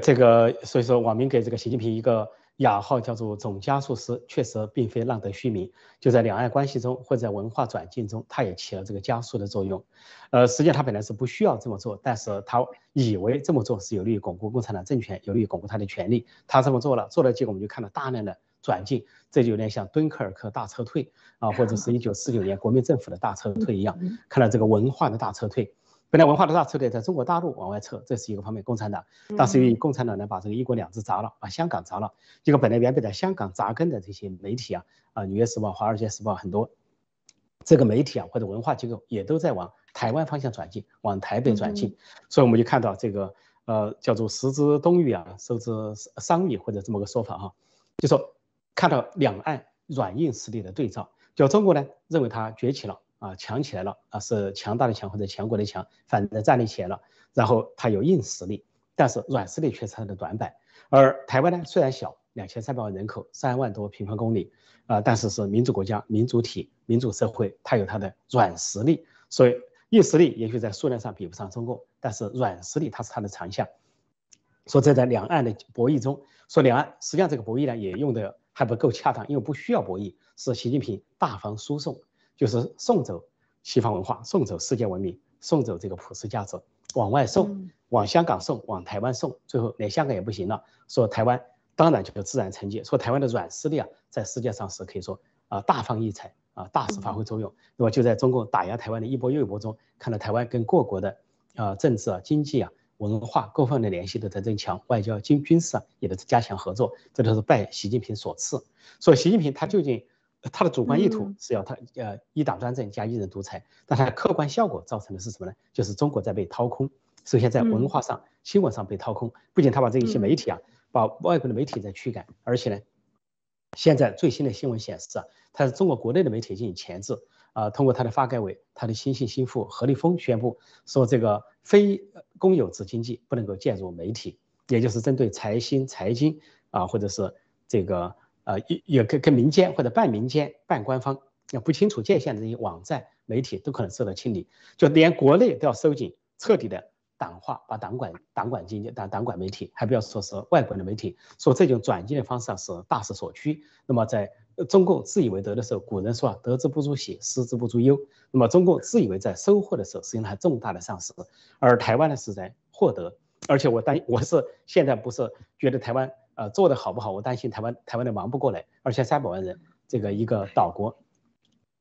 这个，所以说网民给这个习近平一个雅号，叫做“总加速师”，确实并非浪得虚名。就在两岸关系中，或者在文化转进中，他也起了这个加速的作用。呃，实际上他本来是不需要这么做，但是他以为这么做是有利于巩固共产党政权，有利于巩固他的权利。他这么做了，做了结果我们就看到大量的转进，这就有点像敦刻尔克大撤退啊，或者是一九四九年国民政府的大撤退一样，看到这个文化的大撤退。本来文化的大策略在中国大陆往外撤，这是一个方面。共产党，当时由于共产党呢把这个一国两制砸了，把香港砸了，结果本来原本在香港扎根的这些媒体啊，啊《纽约时报》《华尔街时报》很多，这个媒体啊或者文化机构也都在往台湾方向转进，往台北转进。所以我们就看到这个呃叫做食之东隅啊，收之桑榆或者这么个说法哈，就说看到两岸软硬实力的对照，就中国呢认为它崛起了。啊，强起来了啊，是强大的强或者强国的强，反正站立起来了，然后它有硬实力，但是软实力却是它的短板。而台湾呢，虽然小，两千三百万人口，三万多平方公里，啊，但是是民主国家、民主体、民主社会，它有它的软实力。所以硬实力也许在数量上比不上中共，但是软实力它是它的长项。说这在两岸的博弈中，说两岸实际上这个博弈呢也用的还不够恰当，因为不需要博弈，是习近平大方输送。就是送走西方文化，送走世界文明，送走这个普世价值，往外送，往香港送，往台湾送，最后连香港也不行了。说台湾当然就自然成绩，说台湾的软实力啊，在世界上是可以说啊大放异彩啊，大是发挥作用。那么就在中共打压台湾的一波又一波中，看到台湾跟各国的啊政治啊、经济啊、文化各方面的联系都在增强，外交、经军事啊也都在加强合作。这都是拜习近平所赐。说习近平他究竟？他的主观意图是要他呃一党专政加一人独裁，但他客观效果造成的是什么呢？就是中国在被掏空。首先在文化上、新闻上被掏空。不仅他把这一些媒体啊，把外国的媒体在驱赶，而且呢，现在最新的新闻显示啊，他是中国国内的媒体进行钳制啊。通过他的发改委，他的亲信心腹何立峰宣布说，这个非公有制经济不能够介入媒体，也就是针对财新、财经啊，或者是这个。呃，也也跟跟民间或者半民间半官方，要不清楚界限的这些网站、媒体都可能受到清理，就连国内都要收紧，彻底的党化，把党管党管经济，党党管媒体，还不要说是外国的媒体，说这种转基因的方式啊是大势所趋。那么在中共自以为得的时候，古人说啊，得之不足喜，失之不足忧。那么中共自以为在收获的时候，实际上还重大的丧失，而台湾呢是在获得，而且我担我是现在不是觉得台湾。呃，做的好不好？我担心台湾台湾的忙不过来，而且三百万人，这个一个岛国，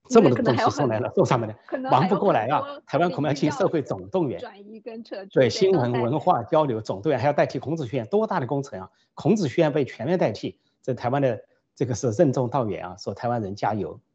这么多东西送来了，送上面的忙不过来啊！台湾恐怕要进社会总动员，转移跟撤对新闻文化交流总动员，还要代替孔子学院，多大的工程啊！孔子学院被全面代替，这台湾的这个是任重道远啊！说台湾人加油。